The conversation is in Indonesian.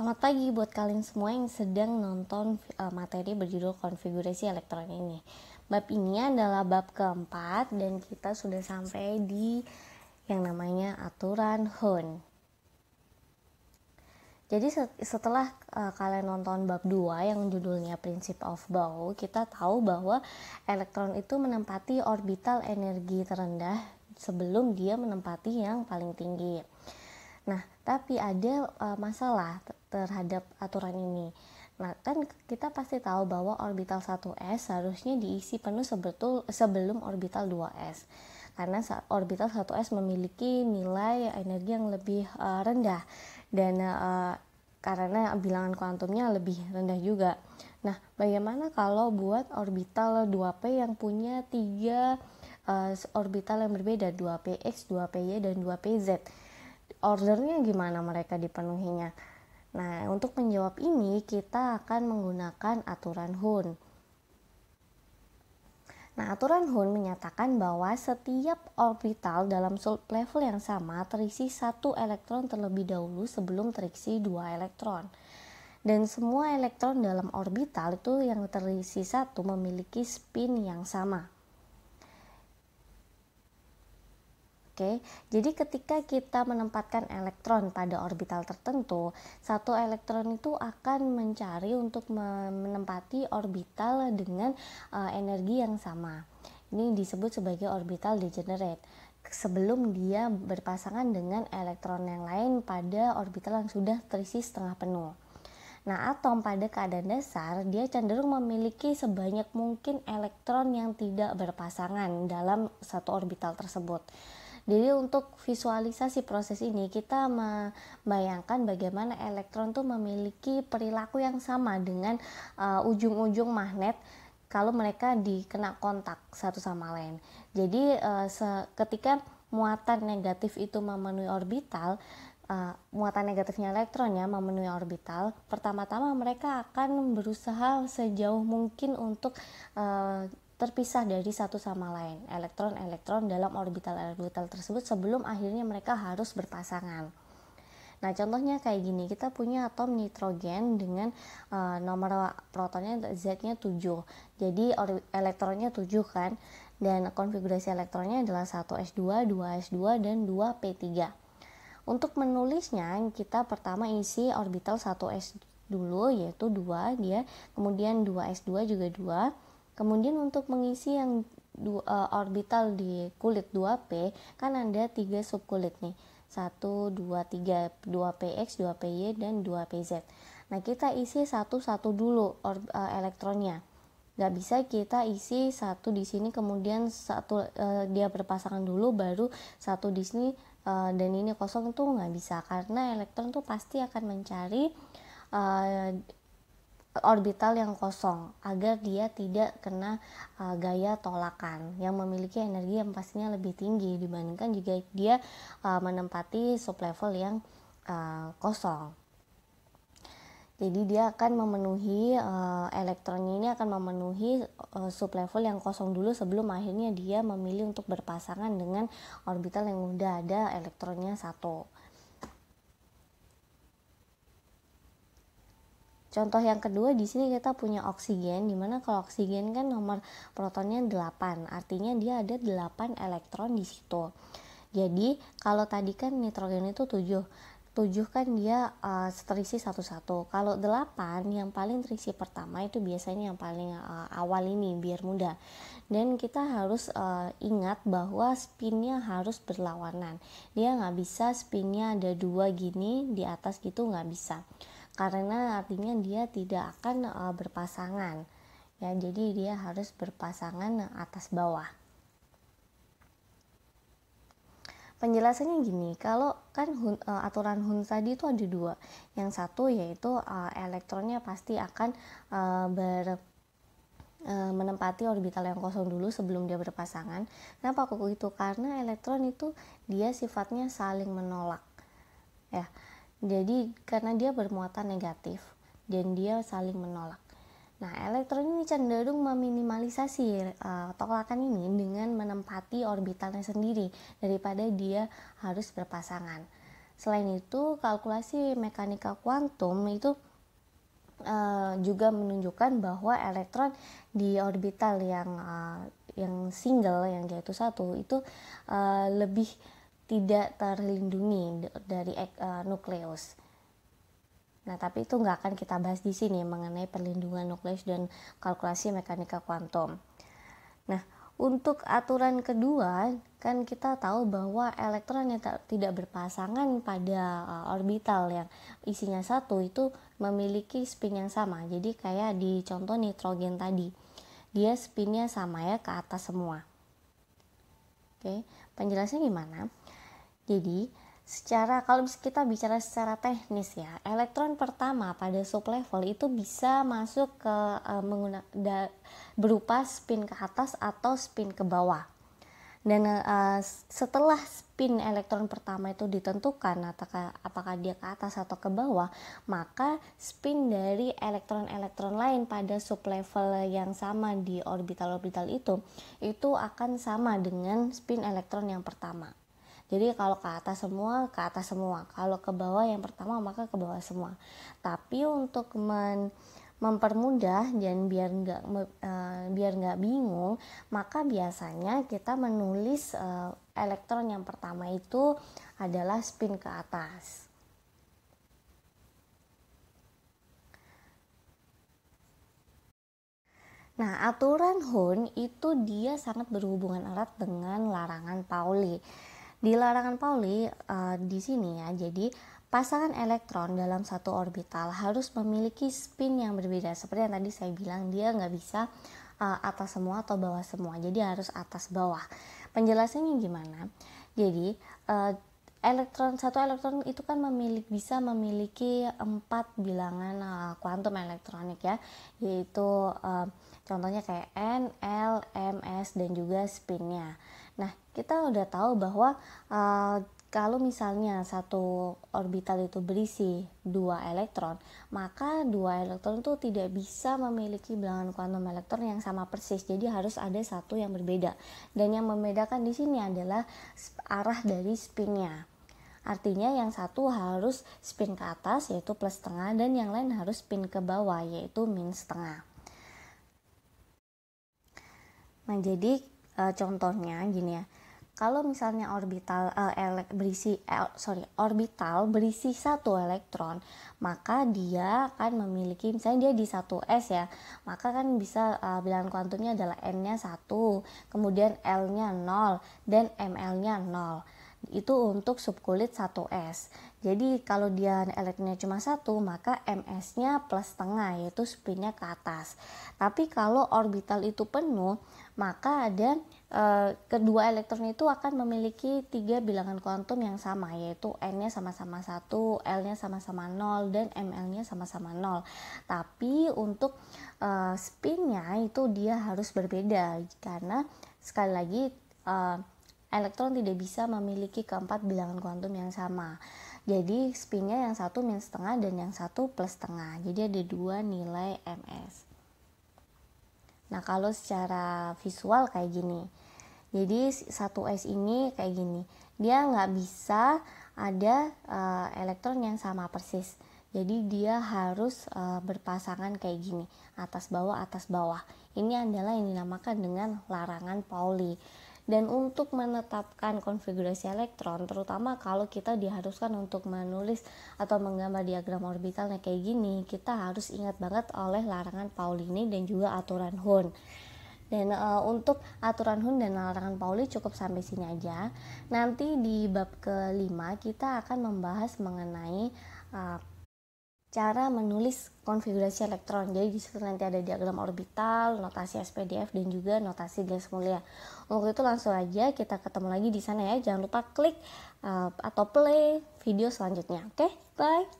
Selamat pagi buat kalian semua yang sedang nonton eh, materi berjudul konfigurasi elektron ini. Bab ini adalah bab keempat dan kita sudah sampai di yang namanya aturan Hun. Jadi setelah eh, kalian nonton bab 2 yang judulnya Prinsip of Bow, kita tahu bahwa elektron itu menempati orbital energi terendah sebelum dia menempati yang paling tinggi. Nah, tapi ada uh, masalah terhadap aturan ini. Nah, kan kita pasti tahu bahwa orbital 1s harusnya diisi penuh sebetul, sebelum orbital 2s. Karena orbital 1s memiliki nilai energi yang lebih uh, rendah dan uh, karena bilangan kuantumnya lebih rendah juga. Nah, bagaimana kalau buat orbital 2p yang punya tiga uh, orbital yang berbeda 2px, 2py dan 2pz? Ordernya gimana mereka dipenuhinya? Nah, untuk menjawab ini kita akan menggunakan aturan Hun. Nah, aturan Hun menyatakan bahwa setiap orbital dalam sublevel level yang sama terisi satu elektron terlebih dahulu sebelum terisi dua elektron. Dan semua elektron dalam orbital itu yang terisi satu memiliki spin yang sama. Oke, jadi ketika kita menempatkan elektron pada orbital tertentu, satu elektron itu akan mencari untuk menempati orbital dengan uh, energi yang sama. Ini disebut sebagai orbital degenerate sebelum dia berpasangan dengan elektron yang lain pada orbital yang sudah terisi setengah penuh. Nah, atom pada keadaan dasar dia cenderung memiliki sebanyak mungkin elektron yang tidak berpasangan dalam satu orbital tersebut. Jadi untuk visualisasi proses ini kita membayangkan bagaimana elektron tuh memiliki perilaku yang sama dengan ujung eh, ujung-ujung magnet kalau mereka dikena kontak satu sama lain. Jadi uh, ketika muatan negatif itu memenuhi orbital, uh, muatan negatifnya elektronnya ya memenuhi orbital, pertama-tama mereka akan berusaha sejauh mungkin untuk uh, terpisah dari satu sama lain, elektron-elektron dalam orbital-orbital tersebut sebelum akhirnya mereka harus berpasangan. Nah, contohnya kayak gini, kita punya atom nitrogen dengan uh, nomor protonnya Z-nya 7. Jadi elektronnya 7 kan dan konfigurasi elektronnya adalah 1s2, 2s2 dan 2p3. Untuk menulisnya, kita pertama isi orbital 1s dulu yaitu 2 dia, kemudian 2s2 juga 2 Kemudian untuk mengisi yang du, uh, orbital di kulit 2P kan ada tiga subkulit nih. 1 2 3 2PX, 2PY dan 2PZ. Nah, kita isi satu-satu dulu or, uh, elektronnya. Gak bisa kita isi satu di sini kemudian satu uh, dia berpasangan dulu baru satu di sini uh, dan ini kosong tuh nggak bisa karena elektron tuh pasti akan mencari uh, orbital yang kosong agar dia tidak kena uh, gaya tolakan yang memiliki energi yang pastinya lebih tinggi dibandingkan jika dia uh, menempati sublevel yang uh, kosong. Jadi dia akan memenuhi uh, elektronnya ini akan memenuhi uh, sublevel yang kosong dulu sebelum akhirnya dia memilih untuk berpasangan dengan orbital yang udah ada elektronnya satu. Contoh yang kedua di sini kita punya oksigen, dimana kalau oksigen kan nomor protonnya 8, artinya dia ada 8 elektron di situ. Jadi kalau tadi kan nitrogen itu 7, 7 kan dia uh, eh, terisi satu-satu. Kalau 8 yang paling terisi pertama itu biasanya yang paling uh, awal ini biar mudah. Dan kita harus uh, ingat bahwa spinnya harus berlawanan. Dia nggak bisa spinnya ada dua gini di atas gitu nggak bisa karena artinya dia tidak akan uh, berpasangan ya jadi dia harus berpasangan atas bawah penjelasannya gini kalau kan hun, uh, aturan hun tadi itu ada dua yang satu yaitu uh, elektronnya pasti akan uh, ber uh, menempati orbital yang kosong dulu sebelum dia berpasangan. Kenapa kok itu Karena elektron itu dia sifatnya saling menolak. Ya, jadi karena dia bermuatan negatif dan dia saling menolak. Nah, elektron ini cenderung meminimalisasi uh, eh, tolakan ini dengan menempati orbitalnya sendiri daripada dia harus berpasangan. Selain itu, kalkulasi mekanika kuantum itu uh, juga menunjukkan bahwa elektron di orbital yang uh, yang single yang yaitu satu itu uh, lebih tidak terlindungi dari uh, nukleus. Nah, tapi itu nggak akan kita bahas di sini mengenai perlindungan nukleus dan kalkulasi mekanika kuantum. Nah, untuk aturan kedua, kan kita tahu bahwa elektron yang tidak berpasangan pada e, orbital yang isinya satu itu memiliki spin yang sama. Jadi kayak di contoh nitrogen tadi, dia spinnya sama ya ke atas semua. Oke, penjelasannya gimana? Jadi, secara kalau kita bicara secara teknis ya, elektron pertama pada sublevel itu bisa masuk ke e, eh, menggunakan da, berupa spin ke atas atau spin ke bawah. Dan e, setelah spin elektron pertama itu ditentukan apakah, apakah dia ke atas atau ke bawah, maka spin dari elektron-elektron lain pada sublevel yang sama di orbital-orbital itu itu akan sama dengan spin elektron yang pertama. Jadi kalau ke atas semua, ke atas semua. Kalau ke bawah yang pertama maka ke bawah semua. Tapi untuk men mempermudah dan biar nggak uh, biar nggak bingung, maka biasanya kita menulis uh, elektron yang pertama itu adalah spin ke atas. Nah, aturan Hun itu dia sangat berhubungan erat dengan larangan Pauli. Di larangan Pauli uh, eh, di sini ya, jadi pasangan elektron dalam satu orbital harus memiliki spin yang berbeda. Seperti yang tadi saya bilang, dia nggak bisa uh, atas semua atau bawah semua, jadi harus atas bawah. Penjelasannya gimana? Jadi uh, elektron satu elektron itu kan memilik bisa memiliki empat bilangan uh, kuantum elektronik ya yaitu uh, contohnya kayak n, l, m, s dan juga spinnya. Nah, kita udah tahu bahwa uh, kalau misalnya satu orbital itu berisi dua elektron, maka dua elektron itu tidak bisa memiliki bilangan kuantum elektron yang sama persis. Jadi harus ada satu yang berbeda. Dan yang membedakan di sini adalah arah dari spinnya. Artinya yang satu harus spin ke atas yaitu plus setengah dan yang lain harus spin ke bawah yaitu minus setengah. Nah, jadi uh, contohnya gini ya kalau misalnya orbital uh, elek, berisi eh, sorry orbital berisi satu elektron maka dia akan memiliki misalnya dia di satu s ya maka kan bisa uh, bilangan kuantumnya adalah n nya satu kemudian l nya 0 dan ml nya 0 itu untuk subkulit 1S. Jadi kalau dia elektronya cuma satu, maka MS-nya plus setengah yaitu spinnya ke atas. Tapi kalau orbital itu penuh, maka ada e, kedua elektron itu akan memiliki tiga bilangan kuantum yang sama yaitu n-nya sama-sama 1, l-nya sama-sama 0 dan ml-nya sama-sama 0. Tapi untuk e, spinnya itu dia harus berbeda karena sekali lagi e, elektron tidak bisa memiliki keempat bilangan kuantum yang sama. Jadi spinnya yang satu minus setengah dan yang satu plus setengah. Jadi ada dua nilai ms. Nah kalau secara visual kayak gini. Jadi satu s ini kayak gini. Dia nggak bisa ada uh, elektron yang sama persis. Jadi dia harus uh, berpasangan kayak gini, atas bawah atas bawah. Ini adalah yang dinamakan dengan larangan Pauli dan untuk menetapkan konfigurasi elektron terutama kalau kita diharuskan untuk menulis atau menggambar diagram orbitalnya kayak gini kita harus ingat banget oleh larangan Paulini dan juga aturan Hun dan e, untuk aturan Hun dan larangan Pauli cukup sampai sini aja. Nanti di bab kelima kita akan membahas mengenai e, cara menulis konfigurasi elektron. Jadi di situ nanti ada diagram orbital, notasi SPDF dan juga notasi gas mulia. Untuk itu langsung aja kita ketemu lagi di sana ya. Jangan lupa klik uh, atau play video selanjutnya. Oke, okay? bye.